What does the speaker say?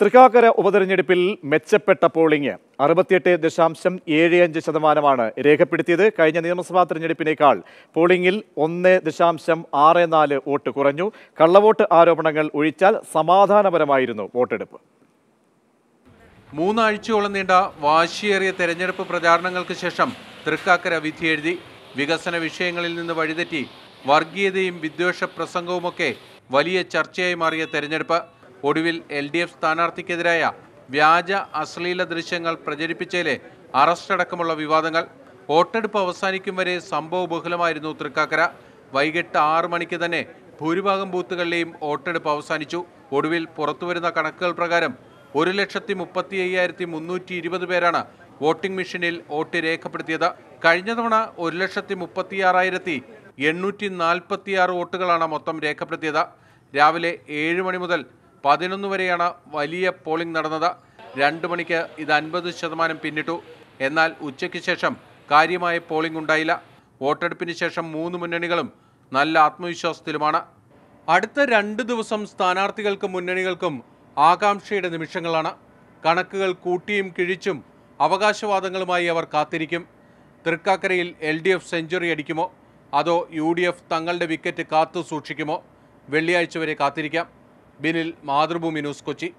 തൃക്കാക്കര ഉപതെരഞ്ഞെടുപ്പിൽ മെച്ചപ്പെട്ട പോളിംഗ് അറുപത്തിയെട്ട് ദശാംശം ഏഴ് അഞ്ച് ശതമാനമാണ് രേഖപ്പെടുത്തിയത് കഴിഞ്ഞ നിയമസഭാ തെരഞ്ഞെടുപ്പിനേക്കാൾ പോളിംഗിൽ ഒന്ന് ദശാംശം ആറ് നാല് വോട്ട് കുറഞ്ഞു കള്ളവോട്ട് ആരോപണങ്ങൾ ഒഴിച്ചാൽ സമാധാനപരമായിരുന്നു വോട്ടെടുപ്പ് മൂന്നാഴ്ചയോളം നീണ്ട വാശിയേറിയ തെരഞ്ഞെടുപ്പ് പ്രചാരണങ്ങൾക്ക് ശേഷം തൃക്കാക്കര വിധിയെഴുതി വികസന വിഷയങ്ങളിൽ നിന്ന് വഴിതെറ്റി വർഗീയതയും വിദ്വേഷ പ്രസംഗവുമൊക്കെ വലിയ ചർച്ചയായി മാറിയ തെരഞ്ഞെടുപ്പ് ഒടുവിൽ എൽ ഡി എഫ് സ്ഥാനാർത്ഥിക്കെതിരായ വ്യാജ അശ്ലീല ദൃശ്യങ്ങൾ പ്രചരിപ്പിച്ചതിലെ അറസ്റ്റടക്കമുള്ള വിവാദങ്ങൾ വോട്ടെടുപ്പ് അവസാനിക്കും വരെ സംഭവ ബഹുലമായിരുന്നു തൃക്കാക്കര വൈകിട്ട് ആറു മണിക്ക് തന്നെ ഭൂരിഭാഗം ബൂത്തുകളിലെയും വോട്ടെടുപ്പ് അവസാനിച്ചു ഒടുവിൽ പുറത്തുവരുന്ന കണക്കുകൾ പ്രകാരം ഒരു ലക്ഷത്തി മുപ്പത്തി അയ്യായിരത്തി മുന്നൂറ്റി ഇരുപത് പേരാണ് വോട്ടിംഗ് മെഷീനിൽ വോട്ട് രേഖപ്പെടുത്തിയത് കഴിഞ്ഞ തവണ ഒരു ലക്ഷത്തി മുപ്പത്തിയാറായിരത്തി എണ്ണൂറ്റി നാൽപ്പത്തിയാറ് വോട്ടുകളാണ് മൊത്തം രേഖപ്പെടുത്തിയത് രാവിലെ ഏഴ് മണി മുതൽ പതിനൊന്ന് വരെയാണ് വലിയ പോളിംഗ് നടന്നത് രണ്ട് മണിക്ക് ഇത് അൻപത് ശതമാനം പിന്നിട്ടു എന്നാൽ ഉച്ചയ്ക്ക് ശേഷം കാര്യമായ പോളിംഗ് ഉണ്ടായില്ല വോട്ടെടുപ്പിന് ശേഷം മൂന്ന് മുന്നണികളും നല്ല ആത്മവിശ്വാസത്തിലുമാണ് അടുത്ത രണ്ട് ദിവസം സ്ഥാനാർത്ഥികൾക്കും മുന്നണികൾക്കും ആകാംക്ഷയുടെ നിമിഷങ്ങളാണ് കണക്കുകൾ കൂട്ടിയും കിഴിച്ചും അവകാശവാദങ്ങളുമായി അവർ കാത്തിരിക്കും തൃക്കാക്കരയിൽ എൽ ഡി എഫ് സെഞ്ചുറി അടിക്കുമോ അതോ യു ഡി എഫ് തങ്ങളുടെ വിക്കറ്റ് കാത്തു സൂക്ഷിക്കുമോ വെള്ളിയാഴ്ച വരെ കാത്തിരിക്കാം ബിനിൽ മാതൃഭൂമി ന്യൂസ് കൊച്ചി